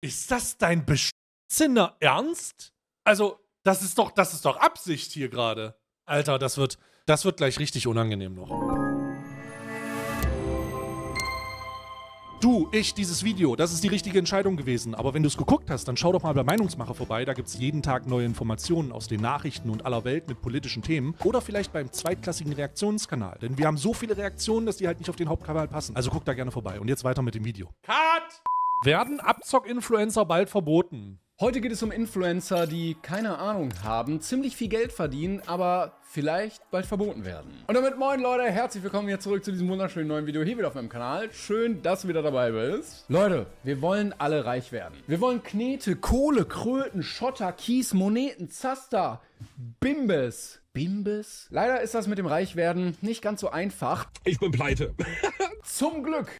Ist das dein beschissener Ernst? Also, das ist doch, das ist doch Absicht hier gerade. Alter, das wird, das wird gleich richtig unangenehm noch. Du, ich, dieses Video, das ist die richtige Entscheidung gewesen. Aber wenn du es geguckt hast, dann schau doch mal bei Meinungsmacher vorbei. Da gibt es jeden Tag neue Informationen aus den Nachrichten und aller Welt mit politischen Themen. Oder vielleicht beim zweitklassigen Reaktionskanal. Denn wir haben so viele Reaktionen, dass die halt nicht auf den Hauptkanal passen. Also guck da gerne vorbei. Und jetzt weiter mit dem Video. Cut! Werden Abzock-Influencer bald verboten? Heute geht es um Influencer, die keine Ahnung haben, ziemlich viel Geld verdienen, aber vielleicht bald verboten werden. Und damit moin Leute, herzlich willkommen hier zurück zu diesem wunderschönen neuen Video hier wieder auf meinem Kanal. Schön, dass du wieder dabei bist. Leute, wir wollen alle reich werden. Wir wollen Knete, Kohle, Kröten, Schotter, Kies, Moneten, Zaster, Bimbes. Bimbes? Leider ist das mit dem Reichwerden nicht ganz so einfach. Ich bin pleite. Zum Glück.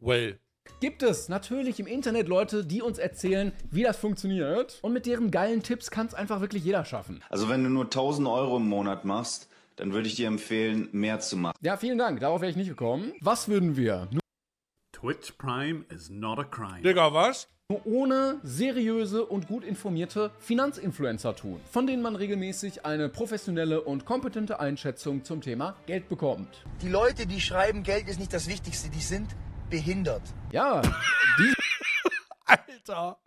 Well, gibt es natürlich im Internet Leute, die uns erzählen, wie das funktioniert. Und mit deren geilen Tipps kann es einfach wirklich jeder schaffen. Also wenn du nur 1000 Euro im Monat machst, dann würde ich dir empfehlen, mehr zu machen. Ja, vielen Dank. Darauf wäre ich nicht gekommen. Was würden wir? Nur Twitch Prime is not a crime. Digga, was? Nur ohne seriöse und gut informierte Finanzinfluencer tun, von denen man regelmäßig eine professionelle und kompetente Einschätzung zum Thema Geld bekommt. Die Leute, die schreiben, Geld ist nicht das Wichtigste, die sind behindert. Ja. Alter.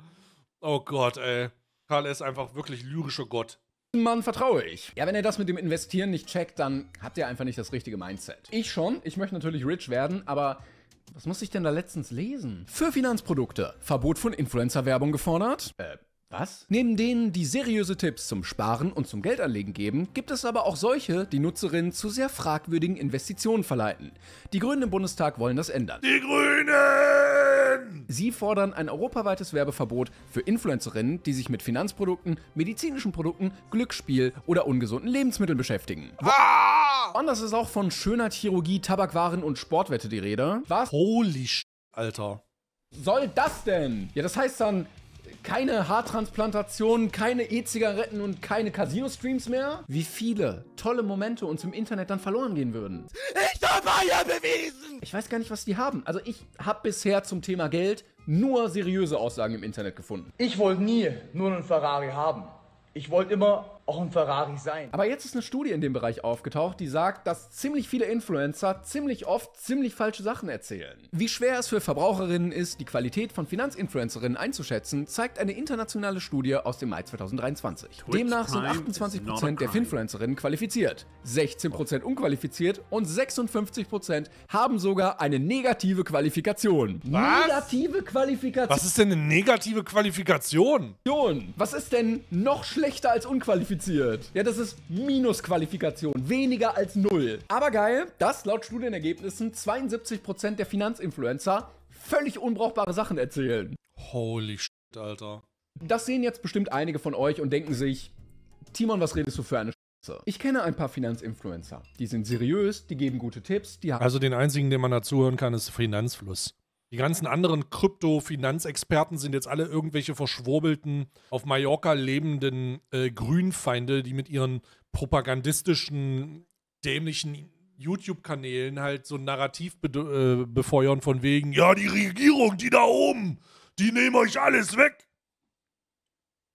Oh Gott, ey. Karl ist einfach wirklich lyrischer Gott. Mann vertraue ich. Ja, wenn ihr das mit dem Investieren nicht checkt, dann habt ihr einfach nicht das richtige Mindset. Ich schon, ich möchte natürlich rich werden, aber was muss ich denn da letztens lesen? Für Finanzprodukte. Verbot von Influencer-Werbung gefordert? Äh, was? Neben denen, die seriöse Tipps zum Sparen und zum Geldanlegen geben, gibt es aber auch solche, die Nutzerinnen zu sehr fragwürdigen Investitionen verleiten. Die Grünen im Bundestag wollen das ändern. Die Grünen! Sie fordern ein europaweites Werbeverbot für Influencerinnen, die sich mit Finanzprodukten, medizinischen Produkten, Glücksspiel oder ungesunden Lebensmitteln beschäftigen. Ah! das ist auch von Schönheitschirurgie, Tabakwaren und Sportwette die Rede. Was? Holy Sch Alter. Soll das denn? Ja, das heißt dann, keine Haartransplantationen, keine E-Zigaretten und keine Casino-Streams mehr? Wie viele tolle Momente uns im Internet dann verloren gehen würden? Ich habe ja bewiesen! Ich weiß gar nicht, was die haben. Also ich habe bisher zum Thema Geld nur seriöse Aussagen im Internet gefunden. Ich wollte nie nur einen Ferrari haben. Ich wollte immer auch ein Ferrari sein. Aber jetzt ist eine Studie in dem Bereich aufgetaucht, die sagt, dass ziemlich viele Influencer ziemlich oft ziemlich falsche Sachen erzählen. Wie schwer es für Verbraucherinnen ist, die Qualität von Finanzinfluencerinnen einzuschätzen, zeigt eine internationale Studie aus dem Mai 2023. Twitch Demnach sind 28% der Finfluencerinnen qualifiziert, 16% unqualifiziert und 56% haben sogar eine negative Qualifikation. Was? Negative Qualifikation? Was ist denn eine negative Qualifikation? Was ist denn noch schlechter als unqualifiziert? qualifiziert. Ja, das ist Minusqualifikation, weniger als null. Aber geil, dass laut Studienergebnissen 72% der Finanzinfluencer völlig unbrauchbare Sachen erzählen. Holy shit, Alter. Das sehen jetzt bestimmt einige von euch und denken sich, Timon, was redest du für eine Scheiße? Ich kenne ein paar Finanzinfluencer. Die sind seriös, die geben gute Tipps, die haben... Also den einzigen, den man dazuhören kann, ist Finanzfluss. Die ganzen anderen Krypto-Finanzexperten sind jetzt alle irgendwelche verschwurbelten, auf Mallorca lebenden äh, Grünfeinde, die mit ihren propagandistischen, dämlichen YouTube-Kanälen halt so ein Narrativ be äh, befeuern von wegen, ja, die Regierung, die da oben, die nehmen euch alles weg.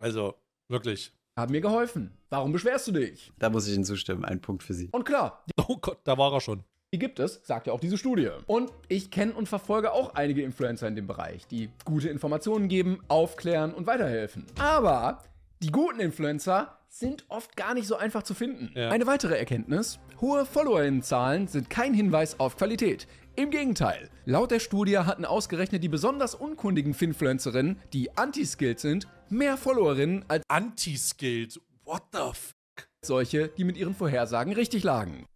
Also, wirklich. Haben mir geholfen. Warum beschwerst du dich? Da muss ich Ihnen zustimmen. Ein Punkt für Sie. Und klar. Oh Gott, da war er schon. Die gibt es, sagt ja auch diese Studie. Und ich kenne und verfolge auch einige Influencer in dem Bereich, die gute Informationen geben, aufklären und weiterhelfen. Aber die guten Influencer sind oft gar nicht so einfach zu finden. Ja. Eine weitere Erkenntnis, hohe Followerinnenzahlen sind kein Hinweis auf Qualität. Im Gegenteil, laut der Studie hatten ausgerechnet die besonders unkundigen Finfluencerinnen, die anti-skilled sind, mehr Followerinnen als anti-skilled. What the f solche, die mit ihren Vorhersagen richtig lagen.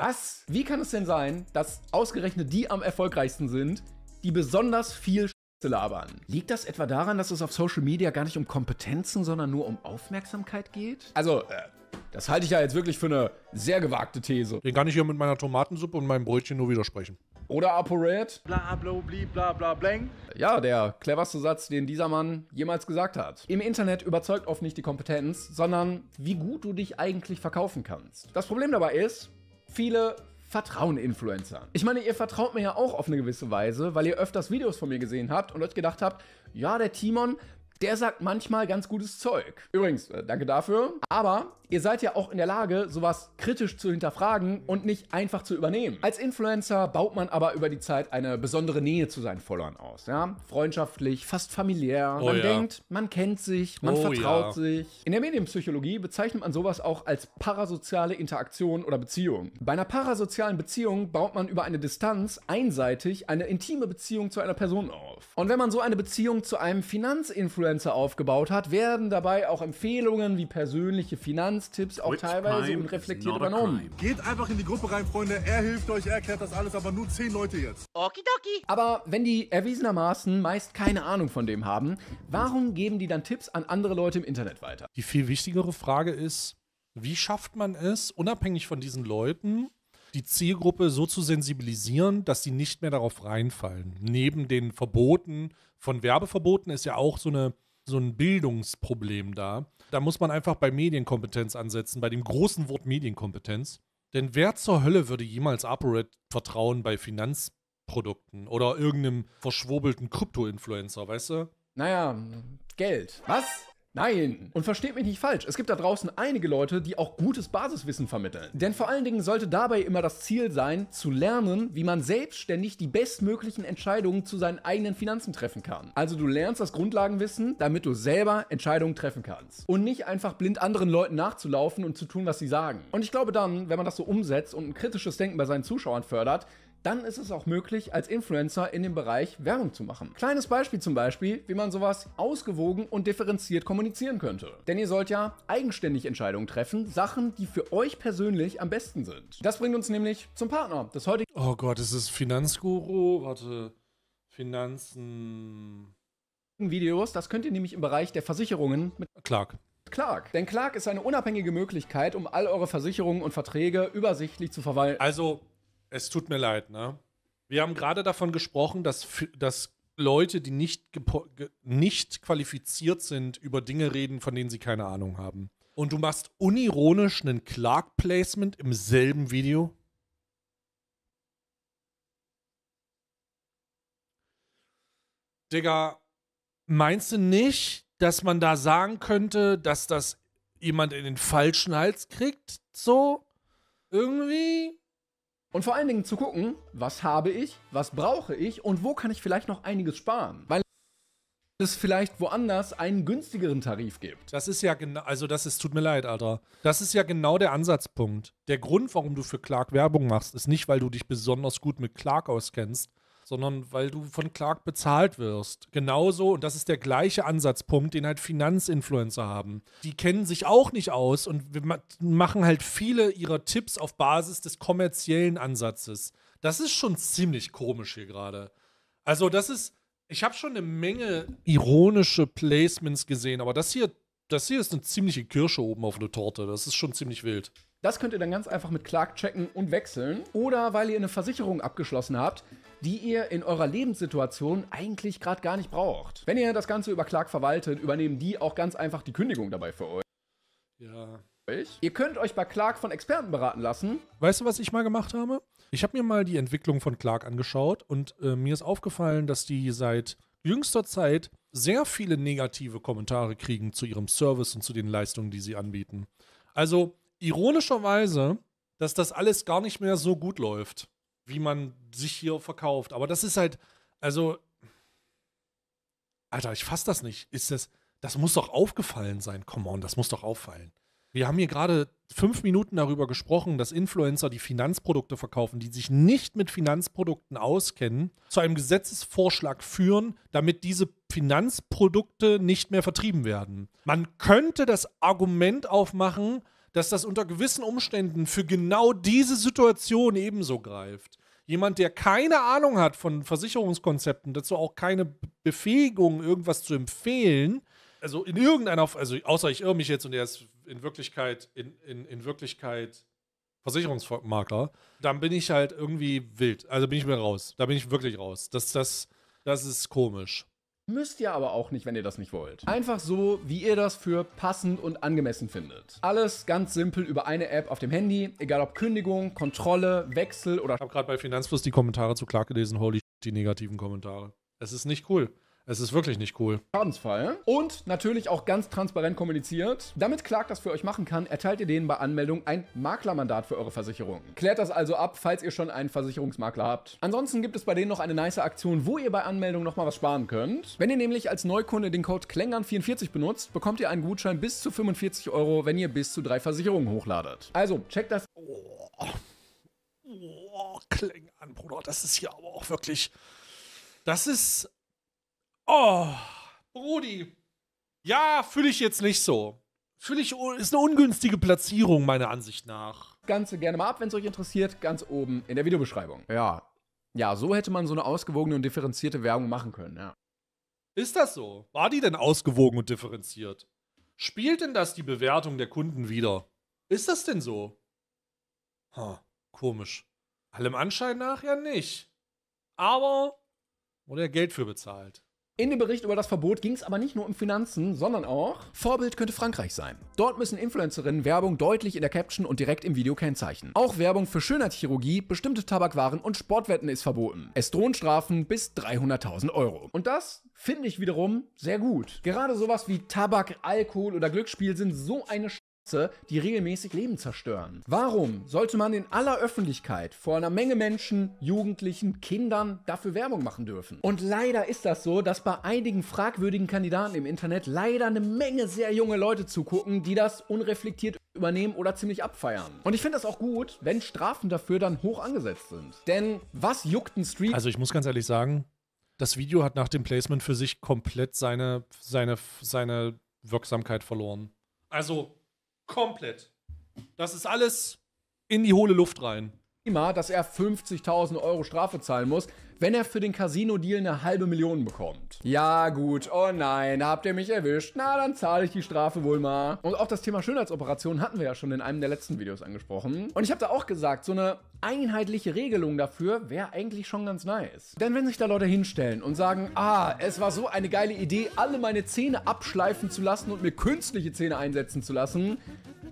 Was? Wie kann es denn sein, dass ausgerechnet die am erfolgreichsten sind, die besonders viel Scheiße labern? Liegt das etwa daran, dass es auf Social Media gar nicht um Kompetenzen, sondern nur um Aufmerksamkeit geht? Also, äh, das halte ich ja jetzt wirklich für eine sehr gewagte These. Den kann ich hier mit meiner Tomatensuppe und meinem Brötchen nur widersprechen. Oder ApoRed. Bla, bla, bli, bla, bla, bläng. Ja, der cleverste Satz, den dieser Mann jemals gesagt hat. Im Internet überzeugt oft nicht die Kompetenz, sondern wie gut du dich eigentlich verkaufen kannst. Das Problem dabei ist, viele vertrauen Influencer. Ich meine, ihr vertraut mir ja auch auf eine gewisse Weise, weil ihr öfters Videos von mir gesehen habt und euch gedacht habt, ja, der Timon, der sagt manchmal ganz gutes Zeug. Übrigens, äh, danke dafür. Aber ihr seid ja auch in der Lage, sowas kritisch zu hinterfragen und nicht einfach zu übernehmen. Als Influencer baut man aber über die Zeit eine besondere Nähe zu seinen Followern aus. Ja? Freundschaftlich, fast familiär. Oh, man ja. denkt, man kennt sich, man oh, vertraut ja. sich. In der Medienpsychologie bezeichnet man sowas auch als parasoziale Interaktion oder Beziehung. Bei einer parasozialen Beziehung baut man über eine Distanz einseitig eine intime Beziehung zu einer Person auf. Und wenn man so eine Beziehung zu einem Finanzinfluencer Influencer aufgebaut hat, werden dabei auch Empfehlungen wie persönliche Finanztipps auch Which teilweise reflektiert übernommen. Geht einfach in die Gruppe rein, Freunde. Er hilft euch, er erklärt das alles, aber nur zehn Leute jetzt. Okidoki. Aber wenn die erwiesenermaßen meist keine Ahnung von dem haben, warum geben die dann Tipps an andere Leute im Internet weiter? Die viel wichtigere Frage ist, wie schafft man es, unabhängig von diesen Leuten, die Zielgruppe so zu sensibilisieren, dass sie nicht mehr darauf reinfallen. Neben den Verboten von Werbeverboten ist ja auch so, eine, so ein Bildungsproblem da. Da muss man einfach bei Medienkompetenz ansetzen, bei dem großen Wort Medienkompetenz. Denn wer zur Hölle würde jemals ApoRed vertrauen bei Finanzprodukten oder irgendeinem verschwurbelten Krypto-Influencer, weißt du? Naja, Geld. Was? Nein! Und versteht mich nicht falsch, es gibt da draußen einige Leute, die auch gutes Basiswissen vermitteln. Denn vor allen Dingen sollte dabei immer das Ziel sein, zu lernen, wie man selbstständig die bestmöglichen Entscheidungen zu seinen eigenen Finanzen treffen kann. Also du lernst das Grundlagenwissen, damit du selber Entscheidungen treffen kannst. Und nicht einfach blind anderen Leuten nachzulaufen und zu tun, was sie sagen. Und ich glaube dann, wenn man das so umsetzt und ein kritisches Denken bei seinen Zuschauern fördert, dann ist es auch möglich, als Influencer in dem Bereich Werbung zu machen. Kleines Beispiel zum Beispiel, wie man sowas ausgewogen und differenziert kommunizieren könnte. Denn ihr sollt ja eigenständig Entscheidungen treffen, Sachen, die für euch persönlich am besten sind. Das bringt uns nämlich zum Partner des heutigen... Oh Gott, ist es Finanzguru? Warte, Finanzen... Videos, das könnt ihr nämlich im Bereich der Versicherungen mit... Clark. Clark. Denn Clark ist eine unabhängige Möglichkeit, um all eure Versicherungen und Verträge übersichtlich zu verwalten. Also es tut mir leid, ne? Wir haben gerade davon gesprochen, dass, dass Leute, die nicht, nicht qualifiziert sind, über Dinge reden, von denen sie keine Ahnung haben. Und du machst unironisch einen Clark-Placement im selben Video? Digga, meinst du nicht, dass man da sagen könnte, dass das jemand in den falschen Hals kriegt? So? Irgendwie? Und vor allen Dingen zu gucken, was habe ich, was brauche ich und wo kann ich vielleicht noch einiges sparen. Weil es vielleicht woanders einen günstigeren Tarif gibt. Das ist ja genau, also das ist, tut mir leid, Alter. Das ist ja genau der Ansatzpunkt. Der Grund, warum du für Clark Werbung machst, ist nicht, weil du dich besonders gut mit Clark auskennst, sondern weil du von Clark bezahlt wirst. Genauso, und das ist der gleiche Ansatzpunkt, den halt Finanzinfluencer haben. Die kennen sich auch nicht aus und wir machen halt viele ihrer Tipps auf Basis des kommerziellen Ansatzes. Das ist schon ziemlich komisch hier gerade. Also, das ist, ich habe schon eine Menge ironische Placements gesehen, aber das hier, das hier ist eine ziemliche Kirsche oben auf der Torte. Das ist schon ziemlich wild. Das könnt ihr dann ganz einfach mit Clark checken und wechseln. Oder weil ihr eine Versicherung abgeschlossen habt, die ihr in eurer Lebenssituation eigentlich gerade gar nicht braucht. Wenn ihr das Ganze über Clark verwaltet, übernehmen die auch ganz einfach die Kündigung dabei für euch. Ja. Ich? Ihr könnt euch bei Clark von Experten beraten lassen. Weißt du, was ich mal gemacht habe? Ich habe mir mal die Entwicklung von Clark angeschaut und äh, mir ist aufgefallen, dass die seit jüngster Zeit sehr viele negative Kommentare kriegen zu ihrem Service und zu den Leistungen, die sie anbieten. Also ironischerweise, dass das alles gar nicht mehr so gut läuft, wie man sich hier verkauft. Aber das ist halt, also, Alter, ich fasse das nicht. Ist das, das muss doch aufgefallen sein. Come on, das muss doch auffallen. Wir haben hier gerade fünf Minuten darüber gesprochen, dass Influencer, die Finanzprodukte verkaufen, die sich nicht mit Finanzprodukten auskennen, zu einem Gesetzesvorschlag führen, damit diese Finanzprodukte nicht mehr vertrieben werden. Man könnte das Argument aufmachen, dass das unter gewissen Umständen für genau diese Situation ebenso greift. Jemand, der keine Ahnung hat von Versicherungskonzepten, dazu auch keine Befähigung, irgendwas zu empfehlen, also in irgendeiner, also außer ich irre mich jetzt und er ist in Wirklichkeit, in, in, in Wirklichkeit Versicherungsmakler, dann bin ich halt irgendwie wild. Also bin ich mir raus. Da bin ich wirklich raus. Das, das, das ist komisch. Müsst ihr aber auch nicht, wenn ihr das nicht wollt. Einfach so, wie ihr das für passend und angemessen findet. Alles ganz simpel über eine App auf dem Handy, egal ob Kündigung, Kontrolle, Wechsel oder... Ich habe gerade bei Finanzfluss die Kommentare zu Clark gelesen, holy die negativen Kommentare. Es ist nicht cool. Es ist wirklich nicht cool. Schadensfall. Und natürlich auch ganz transparent kommuniziert. Damit Clark das für euch machen kann, erteilt ihr denen bei Anmeldung ein Maklermandat für eure Versicherung. Klärt das also ab, falls ihr schon einen Versicherungsmakler habt. Ansonsten gibt es bei denen noch eine nice Aktion, wo ihr bei Anmeldung nochmal was sparen könnt. Wenn ihr nämlich als Neukunde den Code Klängern44 benutzt, bekommt ihr einen Gutschein bis zu 45 Euro, wenn ihr bis zu drei Versicherungen hochladet. Also, checkt das. Oh. Oh, Klängern, Bruder, das ist hier aber auch wirklich... Das ist Oh, Brudi. Ja, fühle ich jetzt nicht so. Fühle ich, ist eine ungünstige Platzierung meiner Ansicht nach. Ganze gerne mal ab, wenn es euch interessiert, ganz oben in der Videobeschreibung. Ja. Ja, so hätte man so eine ausgewogene und differenzierte Werbung machen können, ja. Ist das so? War die denn ausgewogen und differenziert? Spielt denn das die Bewertung der Kunden wieder? Ist das denn so? Ha, komisch. Allem Anschein nach ja nicht. Aber wurde ja Geld für bezahlt. In dem Bericht über das Verbot ging es aber nicht nur um Finanzen, sondern auch Vorbild könnte Frankreich sein. Dort müssen Influencerinnen Werbung deutlich in der Caption und direkt im Video kennzeichnen. Auch Werbung für Schönheitschirurgie, bestimmte Tabakwaren und Sportwetten ist verboten. Es drohen Strafen bis 300.000 Euro. Und das finde ich wiederum sehr gut. Gerade sowas wie Tabak, Alkohol oder Glücksspiel sind so eine die regelmäßig Leben zerstören. Warum sollte man in aller Öffentlichkeit vor einer Menge Menschen, Jugendlichen, Kindern dafür Werbung machen dürfen? Und leider ist das so, dass bei einigen fragwürdigen Kandidaten im Internet leider eine Menge sehr junge Leute zugucken, die das unreflektiert übernehmen oder ziemlich abfeiern. Und ich finde das auch gut, wenn Strafen dafür dann hoch angesetzt sind. Denn was juckt ein Stream? Also ich muss ganz ehrlich sagen, das Video hat nach dem Placement für sich komplett seine, seine, seine Wirksamkeit verloren. Also Komplett. Das ist alles in die hohle Luft rein. Klima, dass er 50.000 Euro Strafe zahlen muss, wenn er für den Casino-Deal eine halbe Million bekommt. Ja gut, oh nein, habt ihr mich erwischt? Na, dann zahle ich die Strafe wohl mal. Und auch das Thema Schönheitsoperationen hatten wir ja schon in einem der letzten Videos angesprochen. Und ich habe da auch gesagt, so eine einheitliche Regelung dafür wäre eigentlich schon ganz nice. Denn wenn sich da Leute hinstellen und sagen, ah, es war so eine geile Idee, alle meine Zähne abschleifen zu lassen und mir künstliche Zähne einsetzen zu lassen,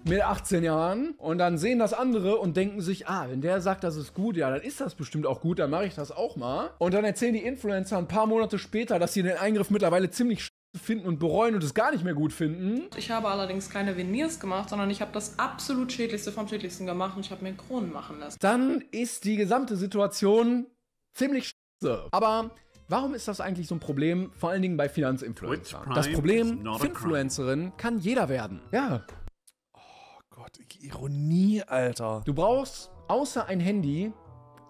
mit 18 Jahren und dann sehen das andere und denken sich, ah, wenn der sagt, das ist gut, ja, dann ist das bestimmt auch gut, dann mache ich das auch mal. Und dann erzählen die Influencer ein paar Monate später, dass sie den Eingriff mittlerweile ziemlich finden und bereuen und es gar nicht mehr gut finden. Ich habe allerdings keine Veneers gemacht, sondern ich habe das absolut schädlichste vom schädlichsten gemacht und ich habe mir Kronen machen lassen. Dann ist die gesamte Situation ziemlich scheiße. Aber Warum ist das eigentlich so ein Problem, vor allen Dingen bei Finanzinfluencern? Das Problem, Influencerin kann jeder werden. Ja, Gott, Ironie, Alter. Du brauchst außer ein Handy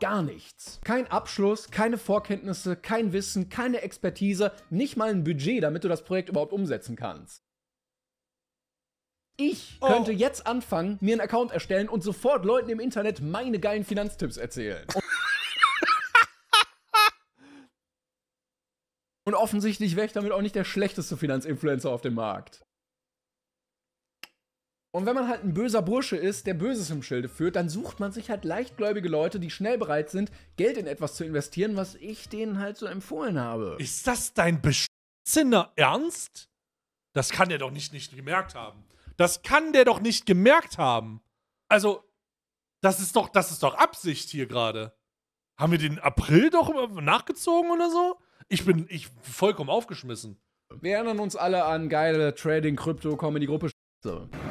gar nichts. Kein Abschluss, keine Vorkenntnisse, kein Wissen, keine Expertise, nicht mal ein Budget, damit du das Projekt überhaupt umsetzen kannst. Ich oh. könnte jetzt anfangen, mir einen Account erstellen und sofort Leuten im Internet meine geilen Finanztipps erzählen. und offensichtlich wäre ich damit auch nicht der schlechteste Finanzinfluencer auf dem Markt. Und wenn man halt ein böser Bursche ist, der Böses im Schilde führt, dann sucht man sich halt leichtgläubige Leute, die schnell bereit sind, Geld in etwas zu investieren, was ich denen halt so empfohlen habe. Ist das dein beschissener Ernst? Das kann der doch nicht, nicht gemerkt haben. Das kann der doch nicht gemerkt haben. Also, das ist doch, das ist doch Absicht hier gerade. Haben wir den April doch nachgezogen oder so? Ich bin ich vollkommen aufgeschmissen. Wir erinnern uns alle an geile Trading, Krypto, in die gruppe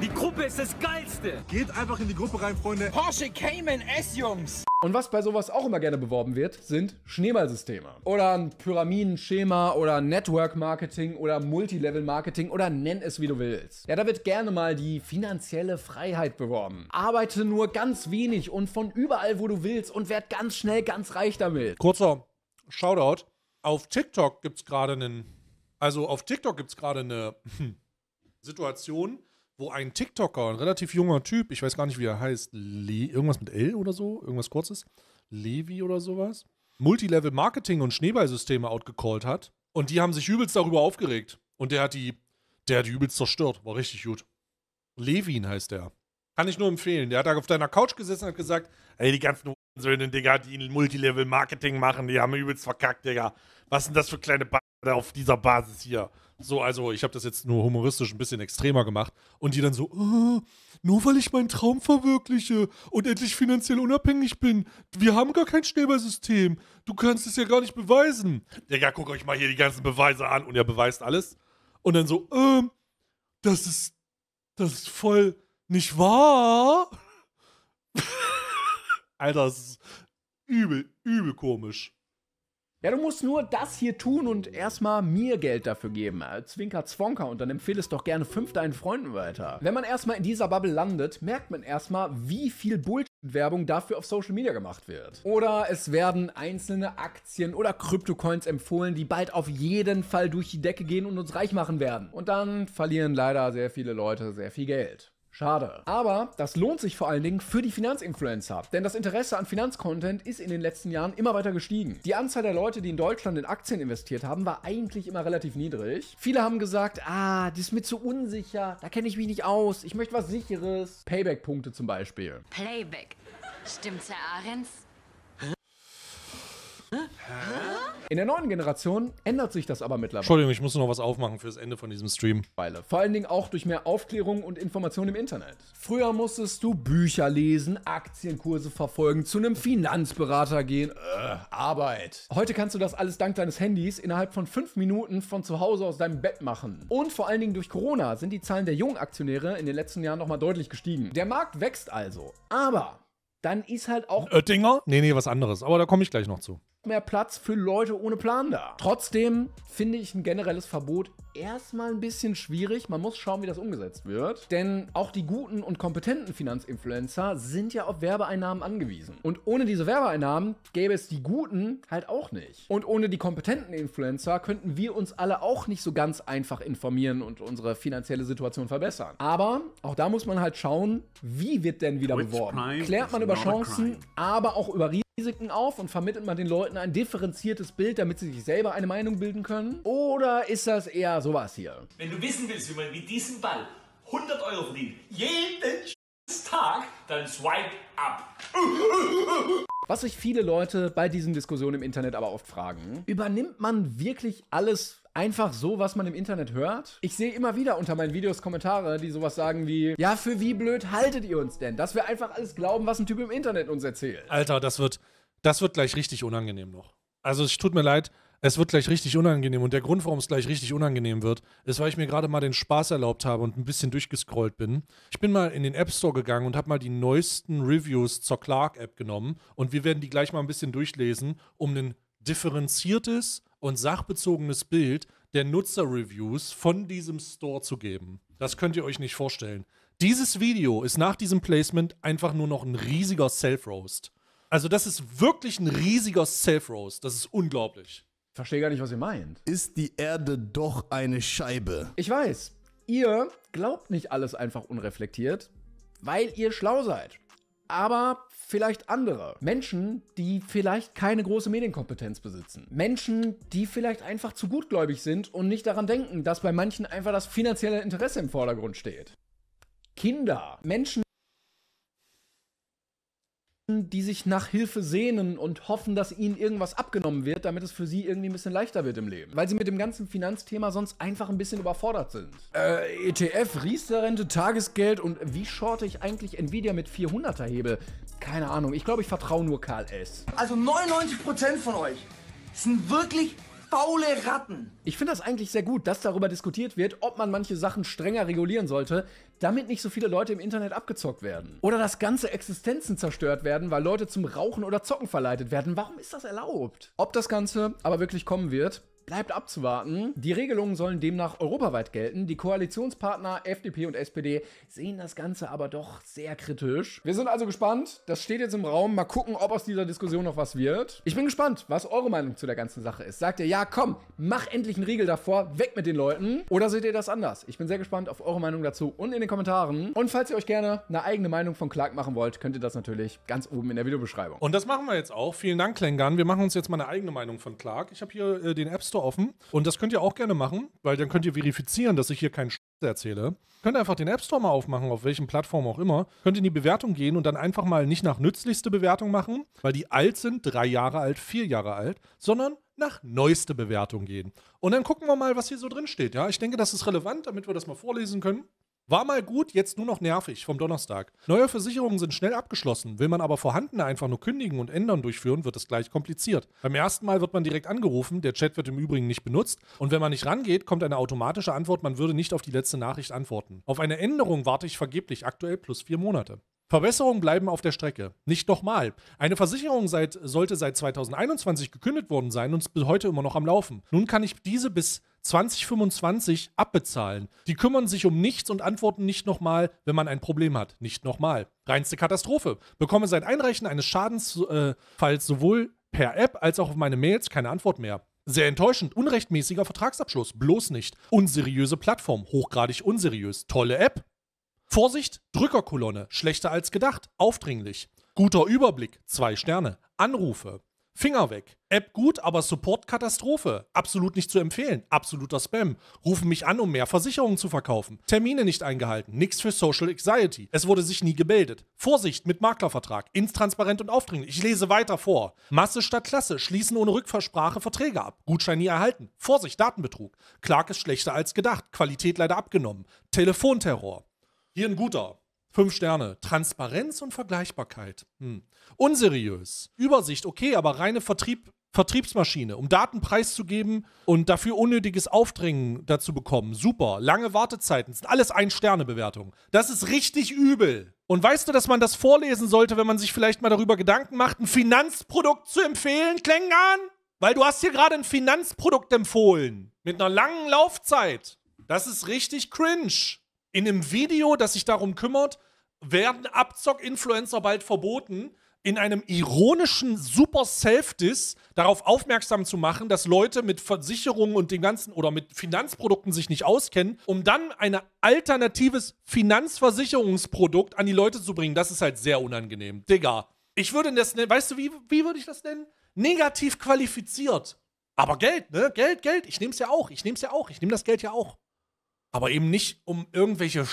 Die Gruppe ist das Geilste. Geht einfach in die Gruppe rein, Freunde. Porsche Cayman S, Jungs. Und was bei sowas auch immer gerne beworben wird, sind Schneeballsysteme. Oder ein Pyramidenschema oder Network Marketing oder Multilevel Marketing oder nenn es wie du willst. Ja, da wird gerne mal die finanzielle Freiheit beworben. Arbeite nur ganz wenig und von überall, wo du willst und werd ganz schnell ganz reich damit. Kurzer Shoutout. Auf TikTok gibt's gerade einen also auf TikTok gibt's gerade eine Situation, wo ein TikToker, ein relativ junger Typ, ich weiß gar nicht, wie er heißt, Le irgendwas mit L oder so, irgendwas kurzes, Levi oder sowas, Multilevel Marketing und Schneeballsysteme outgecallt hat. Und die haben sich übelst darüber aufgeregt. Und der hat die, der hat die übelst zerstört. War richtig gut. Levin heißt der. Kann ich nur empfehlen. Der hat da auf deiner Couch gesessen und hat gesagt, ey, die ganzen Söhne, Digga, die Multilevel Marketing machen, die haben übelst verkackt, Digga. Was sind das für kleine Bastarde auf dieser Basis hier? So, also ich habe das jetzt nur humoristisch ein bisschen extremer gemacht. Und die dann so, oh, nur weil ich meinen Traum verwirkliche und endlich finanziell unabhängig bin. Wir haben gar kein Schneeballsystem. Du kannst es ja gar nicht beweisen. Digga, guck euch mal hier die ganzen Beweise an. Und er beweist alles. Und dann so, ähm, das ist, das ist voll nicht wahr. Alter, das ist übel, übel komisch. Ja, du musst nur das hier tun und erstmal mir Geld dafür geben. Äh, Zwinker, Zwonker und dann empfehle es doch gerne fünf deinen Freunden weiter. Wenn man erstmal in dieser Bubble landet, merkt man erstmal, wie viel Bullshit Werbung dafür auf Social Media gemacht wird. Oder es werden einzelne Aktien oder Kryptocoins empfohlen, die bald auf jeden Fall durch die Decke gehen und uns reich machen werden. Und dann verlieren leider sehr viele Leute sehr viel Geld. Schade. Aber das lohnt sich vor allen Dingen für die Finanzinfluencer, denn das Interesse an Finanzcontent ist in den letzten Jahren immer weiter gestiegen. Die Anzahl der Leute, die in Deutschland in Aktien investiert haben, war eigentlich immer relativ niedrig. Viele haben gesagt, ah, das ist mir zu unsicher, da kenne ich mich nicht aus, ich möchte was sicheres. Payback-Punkte zum Beispiel. Playback. Stimmt's, Herr Ahrens? In der neuen Generation ändert sich das aber mittlerweile. Entschuldigung, ich muss noch was aufmachen fürs Ende von diesem Stream. Vor allen Dingen auch durch mehr Aufklärung und Informationen im Internet. Früher musstest du Bücher lesen, Aktienkurse verfolgen, zu einem Finanzberater gehen. Äh, Arbeit. Heute kannst du das alles dank deines Handys innerhalb von fünf Minuten von zu Hause aus deinem Bett machen. Und vor allen Dingen durch Corona sind die Zahlen der jungen Aktionäre in den letzten Jahren nochmal deutlich gestiegen. Der Markt wächst also. Aber dann ist halt auch. Oettinger? Nee, nee, was anderes. Aber da komme ich gleich noch zu mehr Platz für Leute ohne Plan da. Trotzdem finde ich ein generelles Verbot erstmal ein bisschen schwierig. Man muss schauen, wie das umgesetzt wird. Denn auch die guten und kompetenten Finanzinfluencer sind ja auf Werbeeinnahmen angewiesen. Und ohne diese Werbeeinnahmen gäbe es die guten halt auch nicht. Und ohne die kompetenten Influencer könnten wir uns alle auch nicht so ganz einfach informieren und unsere finanzielle Situation verbessern. Aber auch da muss man halt schauen, wie wird denn wieder beworben. Klärt man über Chancen, aber auch über Risiken. Risiken auf und vermittelt man den Leuten ein differenziertes Bild, damit sie sich selber eine Meinung bilden können? Oder ist das eher sowas hier? Wenn du wissen willst, wie man mit diesem Ball 100 Euro verdient, jeden Tag, dann swipe ab. Was sich viele Leute bei diesen Diskussionen im Internet aber oft fragen, übernimmt man wirklich alles einfach so, was man im Internet hört? Ich sehe immer wieder unter meinen Videos Kommentare, die sowas sagen wie, ja, für wie blöd haltet ihr uns denn, dass wir einfach alles glauben, was ein Typ im Internet uns erzählt? Alter, das wird das wird gleich richtig unangenehm noch. Also es tut mir leid, es wird gleich richtig unangenehm. Und der Grund, warum es gleich richtig unangenehm wird, ist, weil ich mir gerade mal den Spaß erlaubt habe und ein bisschen durchgescrollt bin. Ich bin mal in den App Store gegangen und habe mal die neuesten Reviews zur Clark-App genommen. Und wir werden die gleich mal ein bisschen durchlesen, um ein differenziertes und sachbezogenes Bild der Nutzer-Reviews von diesem Store zu geben. Das könnt ihr euch nicht vorstellen. Dieses Video ist nach diesem Placement einfach nur noch ein riesiger Self-Roast. Also, das ist wirklich ein riesiger Self-Roast. Das ist unglaublich. Verstehe gar nicht, was ihr meint. Ist die Erde doch eine Scheibe? Ich weiß. Ihr glaubt nicht alles einfach unreflektiert, weil ihr schlau seid. Aber vielleicht andere. Menschen, die vielleicht keine große Medienkompetenz besitzen. Menschen, die vielleicht einfach zu gutgläubig sind und nicht daran denken, dass bei manchen einfach das finanzielle Interesse im Vordergrund steht. Kinder, Menschen, die sich nach Hilfe sehnen und hoffen, dass ihnen irgendwas abgenommen wird, damit es für sie irgendwie ein bisschen leichter wird im Leben. Weil sie mit dem ganzen Finanzthema sonst einfach ein bisschen überfordert sind. Äh, ETF, Riester-Rente, Tagesgeld und wie shorte ich eigentlich Nvidia mit 400er Hebel? Keine Ahnung, ich glaube, ich vertraue nur Karl S. Also 99% von euch sind wirklich faule Ratten. Ich finde das eigentlich sehr gut, dass darüber diskutiert wird, ob man manche Sachen strenger regulieren sollte, damit nicht so viele Leute im Internet abgezockt werden. Oder dass ganze Existenzen zerstört werden, weil Leute zum Rauchen oder Zocken verleitet werden. Warum ist das erlaubt? Ob das Ganze aber wirklich kommen wird, Bleibt abzuwarten. Die Regelungen sollen demnach europaweit gelten. Die Koalitionspartner FDP und SPD sehen das Ganze aber doch sehr kritisch. Wir sind also gespannt. Das steht jetzt im Raum. Mal gucken, ob aus dieser Diskussion noch was wird. Ich bin gespannt, was eure Meinung zu der ganzen Sache ist. Sagt ihr, ja, komm, mach endlich einen Riegel davor, weg mit den Leuten. Oder seht ihr das anders? Ich bin sehr gespannt auf eure Meinung dazu unten in den Kommentaren. Und falls ihr euch gerne eine eigene Meinung von Clark machen wollt, könnt ihr das natürlich ganz oben in der Videobeschreibung. Und das machen wir jetzt auch. Vielen Dank, Klengan. Wir machen uns jetzt mal eine eigene Meinung von Clark. Ich habe hier äh, den App Store Fenster offen. Und das könnt ihr auch gerne machen, weil dann könnt ihr verifizieren, dass ich hier keinen Scheiß erzähle. Könnt ihr einfach den App Store mal aufmachen, auf welchen Plattform auch immer. Könnt in die Bewertung gehen und dann einfach mal nicht nach nützlichste Bewertung machen, weil die alt sind, drei Jahre alt, vier Jahre alt, sondern nach neueste Bewertung gehen. Und dann gucken wir mal, was hier so drin steht. Ja, ich denke, das ist relevant, damit wir das mal vorlesen können. War mal gut, jetzt nur noch nervig vom Donnerstag. Neue Versicherungen sind schnell abgeschlossen. Will man aber vorhandene einfach nur kündigen und ändern durchführen, wird es gleich kompliziert. Beim ersten Mal wird man direkt angerufen, der Chat wird im Übrigen nicht benutzt und wenn man nicht rangeht, kommt eine automatische Antwort, man würde nicht auf die letzte Nachricht antworten. Auf eine Änderung warte ich vergeblich, aktuell plus vier Monate. Verbesserungen bleiben auf der Strecke. Nicht nochmal. Eine Versicherung seit, sollte seit 2021 gekündet worden sein und ist bis heute immer noch am Laufen. Nun kann ich diese bis 2025 abbezahlen. Die kümmern sich um nichts und antworten nicht nochmal, wenn man ein Problem hat. Nicht nochmal. Reinste Katastrophe. Bekomme seit Einreichen eines Schadensfalls äh, sowohl per App als auch auf meine Mails keine Antwort mehr. Sehr enttäuschend, unrechtmäßiger Vertragsabschluss, bloß nicht. Unseriöse Plattform, hochgradig unseriös. Tolle App, Vorsicht, Drückerkolonne, schlechter als gedacht, aufdringlich. Guter Überblick, zwei Sterne. Anrufe, Finger weg. App gut, aber Support Katastrophe. Absolut nicht zu empfehlen. Absoluter Spam. Rufen mich an, um mehr Versicherungen zu verkaufen. Termine nicht eingehalten. Nichts für Social Anxiety. Es wurde sich nie gebildet. Vorsicht mit Maklervertrag. Intransparent und aufdringlich. Ich lese weiter vor. Masse statt Klasse. Schließen ohne Rückversprache Verträge ab. Gutschein nie erhalten. Vorsicht, Datenbetrug. Clark ist schlechter als gedacht. Qualität leider abgenommen. Telefonterror. Hier ein guter. Fünf Sterne. Transparenz und Vergleichbarkeit. Hm. Unseriös. Übersicht, okay, aber reine Vertrieb, Vertriebsmaschine, um Daten preiszugeben und dafür unnötiges Aufdrängen dazu bekommen. Super. Lange Wartezeiten. Das sind alles Ein-Sterne-Bewertungen. Das ist richtig übel. Und weißt du, dass man das vorlesen sollte, wenn man sich vielleicht mal darüber Gedanken macht, ein Finanzprodukt zu empfehlen, Klängern? Weil du hast hier gerade ein Finanzprodukt empfohlen. Mit einer langen Laufzeit. Das ist richtig cringe. In einem Video, das sich darum kümmert, werden Abzock-Influencer bald verboten, in einem ironischen super Self-Diss darauf aufmerksam zu machen, dass Leute mit Versicherungen und dem ganzen oder mit Finanzprodukten sich nicht auskennen, um dann ein alternatives Finanzversicherungsprodukt an die Leute zu bringen. Das ist halt sehr unangenehm. Digga. Ich würde das nennen, weißt du, wie, wie würde ich das nennen? Negativ qualifiziert. Aber Geld, ne? Geld, Geld. Ich nehme es ja auch. Ich nehme es ja auch. Ich nehme das Geld ja auch. Aber eben nicht um irgendwelche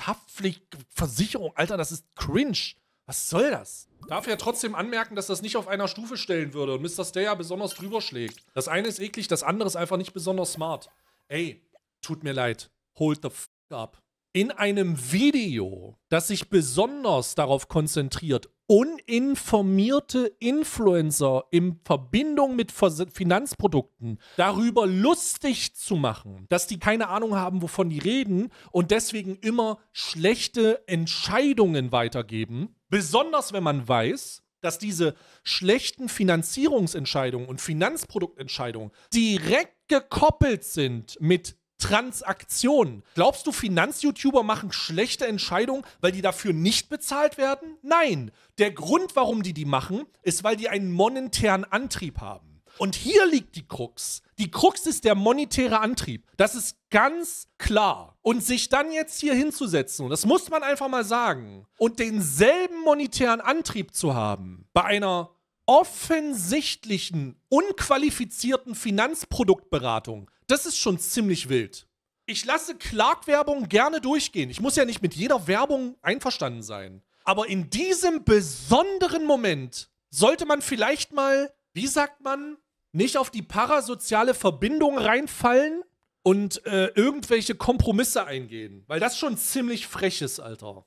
Haftpflichtversicherung. Alter, das ist cringe. Was soll das? Darf ja trotzdem anmerken, dass das nicht auf einer Stufe stellen würde und Mr. Stay ja besonders drüber schlägt. Das eine ist eklig, das andere ist einfach nicht besonders smart. Ey, tut mir leid. Hold the f up. In einem Video, das sich besonders darauf konzentriert, uninformierte Influencer in Verbindung mit Finanzprodukten darüber lustig zu machen, dass die keine Ahnung haben, wovon die reden und deswegen immer schlechte Entscheidungen weitergeben. Besonders wenn man weiß, dass diese schlechten Finanzierungsentscheidungen und Finanzproduktentscheidungen direkt gekoppelt sind mit Transaktionen. Glaubst du, Finanz-YouTuber machen schlechte Entscheidungen, weil die dafür nicht bezahlt werden? Nein. Der Grund, warum die die machen, ist, weil die einen monetären Antrieb haben. Und hier liegt die Krux. Die Krux ist der monetäre Antrieb. Das ist ganz klar. Und sich dann jetzt hier hinzusetzen, und das muss man einfach mal sagen, und denselben monetären Antrieb zu haben bei einer offensichtlichen, unqualifizierten Finanzproduktberatung. Das ist schon ziemlich wild. Ich lasse Clark-Werbung gerne durchgehen. Ich muss ja nicht mit jeder Werbung einverstanden sein. Aber in diesem besonderen Moment sollte man vielleicht mal, wie sagt man, nicht auf die parasoziale Verbindung reinfallen und äh, irgendwelche Kompromisse eingehen. Weil das schon ziemlich frech ist, Alter.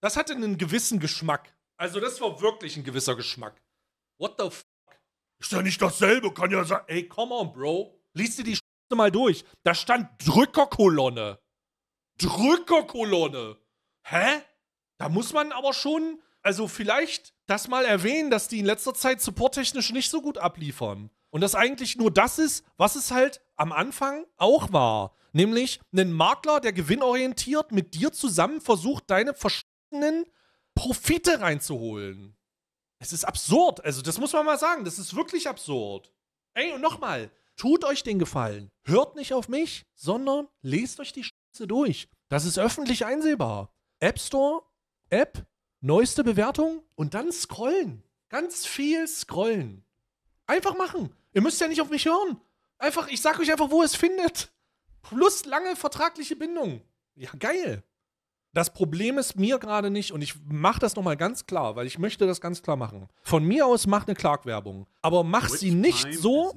Das hatte einen gewissen Geschmack. Also das war wirklich ein gewisser Geschmack. What the fuck? Ist ja nicht dasselbe, kann ja sein. Ey, come on, Bro. Lies dir die Scheiße mal durch. Da stand Drückerkolonne. Drückerkolonne. Hä? Da muss man aber schon, also vielleicht das mal erwähnen, dass die in letzter Zeit supporttechnisch nicht so gut abliefern. Und das eigentlich nur das ist, was es halt am Anfang auch war. Nämlich einen Makler, der gewinnorientiert mit dir zusammen versucht, deine verschiedenen Profite reinzuholen. Es ist absurd. Also, das muss man mal sagen. Das ist wirklich absurd. Ey, und nochmal, tut euch den Gefallen. Hört nicht auf mich, sondern lest euch die Scheiße durch. Das ist öffentlich einsehbar. App Store, App, neueste Bewertung und dann scrollen. Ganz viel scrollen. Einfach machen. Ihr müsst ja nicht auf mich hören. Einfach, ich sag euch einfach, wo ihr es findet. Plus lange vertragliche Bindung. Ja, geil. Das Problem ist mir gerade nicht, und ich mache das nochmal ganz klar, weil ich möchte das ganz klar machen. Von mir aus mach eine Clark-Werbung, aber mach Which sie nicht so,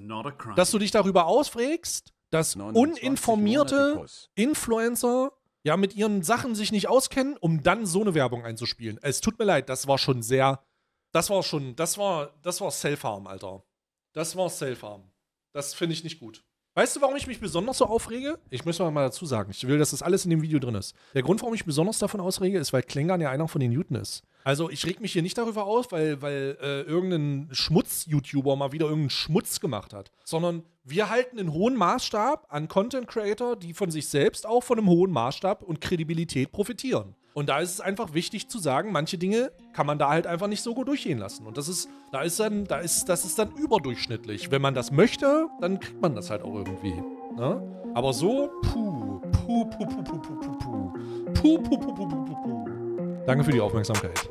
dass du dich darüber ausfragst, dass uninformierte Influencer ja mit ihren Sachen sich nicht auskennen, um dann so eine Werbung einzuspielen. Es tut mir leid, das war schon sehr, das war schon, das war, das war Self-Harm, Alter. Das war Self-Harm. Das finde ich nicht gut. Weißt du, warum ich mich besonders so aufrege? Ich muss mal dazu sagen, ich will, dass das alles in dem Video drin ist. Der Grund, warum ich besonders davon ausrege, ist, weil Klängern ja einer von den Newton ist. Also ich reg mich hier nicht darüber aus, weil, weil äh, irgendein Schmutz-YouTuber mal wieder irgendeinen Schmutz gemacht hat, sondern wir halten einen hohen Maßstab an Content-Creator, die von sich selbst auch von einem hohen Maßstab und Kredibilität profitieren. Und da ist es einfach wichtig zu sagen, manche Dinge kann man da halt einfach nicht so gut durchgehen lassen. Und das ist, da ist dann, da ist, das ist dann überdurchschnittlich. Wenn man das möchte, dann kriegt man das halt auch irgendwie. Ne? Aber so, puh, puh, puh, puh, puh, puh, puh, puh, puh, puh, puh, puh, puh, puh, puh. Danke für die Aufmerksamkeit.